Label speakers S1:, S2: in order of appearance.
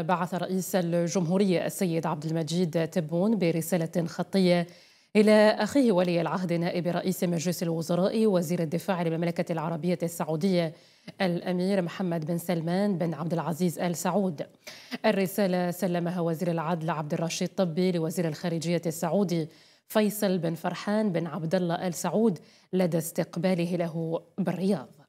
S1: بعث رئيس الجمهورية السيد عبد المجيد تبون برسالة خطية إلى أخيه ولي العهد نائب رئيس مجلس الوزراء وزير الدفاع للمملكة العربية السعودية الأمير محمد بن سلمان بن عبد العزيز آل سعود الرسالة سلمها وزير العدل عبد الرشيد طبي لوزير الخارجية السعودي فيصل بن فرحان بن عبد الله آل سعود لدى استقباله له بالرياض